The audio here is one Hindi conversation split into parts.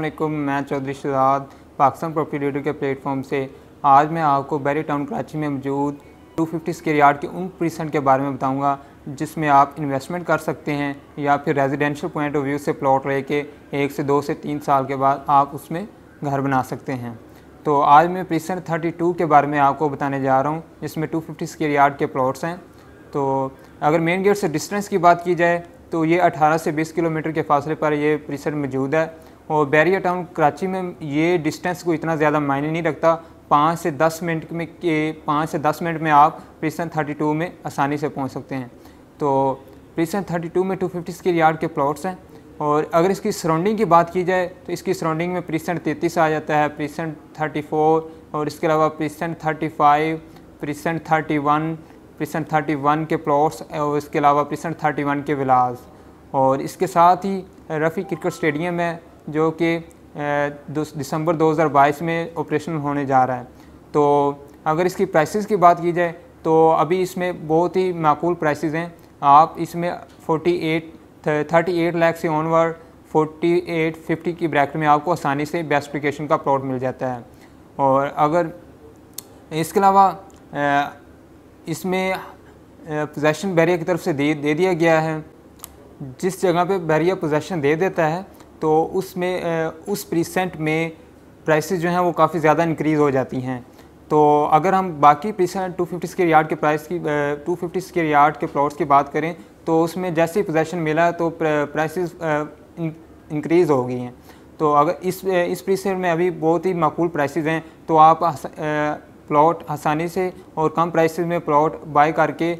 वालेकुम मैं चौधरी शजाद पाकिस्तान प्रॉपर्टी रेडियो के प्लेटफॉर्म से आज मैं आपको बैरी टाउन कराची में मौजूद 250 फिफ्टी स्केर यार्ड के उन प्रीसेंट के बारे में बताऊंगा जिसमें आप इन्वेस्टमेंट कर सकते हैं या फिर रेजिडेंशियल पॉइंट ऑफ व्यू से प्लॉट ले के एक से दो से तीन साल के बाद आप उसमें घर बना सकते हैं तो आज मैं प्रीसेंट टू के बारे में आपको बताने जा रहा हूँ जिसमें टू फिफ्टी स्केर यार्ड के प्लॉट्स हैं तो अगर मेन गेट से डिस्टेंस की बात की जाए तो ये अठारह से बीस किलोमीटर के फासले पर यह प्रीसेंट मौजूद है और बैरियर टाउन कराची में ये डिस्टेंस को इतना ज़्यादा मायने नहीं रखता पाँच से दस मिनट में के पाँच से दस मिनट में आप प्रिसन टू में आसानी से पहुंच सकते हैं तो प्रिसन टू में टू फिफ्टी स्केल यार्ड के प्लॉट्स हैं और अगर इसकी सराउंडिंग की बात की जाए तो इसकी सराउंडिंग में प्रिसन तैंतीस आ जाता है प्रिसन फोर और इसके अलावा precinct thirty precinct 31 precinct one के प्लॉट्स और इसके अलावा प्रिसन वन के विलास और इसके साथ ही रफ़ी क्रिकेट स्टेडियम है जो कि दिसंबर 2022 में ऑपरेशन होने जा रहा है तो अगर इसकी प्राइसेस की बात की जाए तो अभी इसमें बहुत ही माकूल प्राइसेस हैं आप इसमें 48 38 लाख से ऑनवर्ड 48 50 की ब्रैकेट में आपको आसानी से बेस्टिफिकेशन का प्लॉट मिल जाता है और अगर इसके अलावा इसमें पोजेसन बैरिया की तरफ से दे दे दिया गया है जिस जगह पे बैरिया पोजेशन दे देता है तो उसमें उस प्रीसेंट में प्राइसेस जो हैं वो काफ़ी ज़्यादा इंक्रीज़ हो जाती हैं तो अगर हम बाकी precinct two fifty square yard के प्राइस की टू फिफ्टी स्केर यार्ड के प्लॉट्स की बात करें तो उसमें जैसे ही पोजेसन मिला तो प्राइसेस इंक्रीज़ हो गई हैं तो अगर इस इस प्रीसेंट में अभी बहुत ही मकूल प्राइसेस हैं तो आप प्लॉट आसानी से और कम प्राइसेस में प्लॉट बाय करके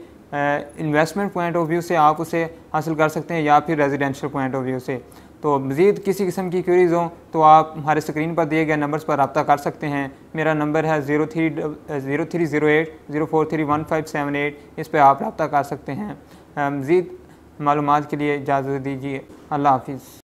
इन्वेस्टमेंट पॉइंट ऑफ व्यू से आप उसे हासिल कर सकते हैं या फिर रेजिडेंशियल पॉइंट ऑफ व्यू से तो मज़ीद किसी किस्म की क्यूरीज़ हों तो आप हमारे स्क्रीन पर दिए गए नंबर्स पर रबा कर सकते हैं मेरा नंबर है zero three zero three zero eight zero four three one five seven eight इस पर आप रबा कर सकते हैं मज़ीद मालूम के लिए इजाज़त दीजिए अल्लाह हाफिज़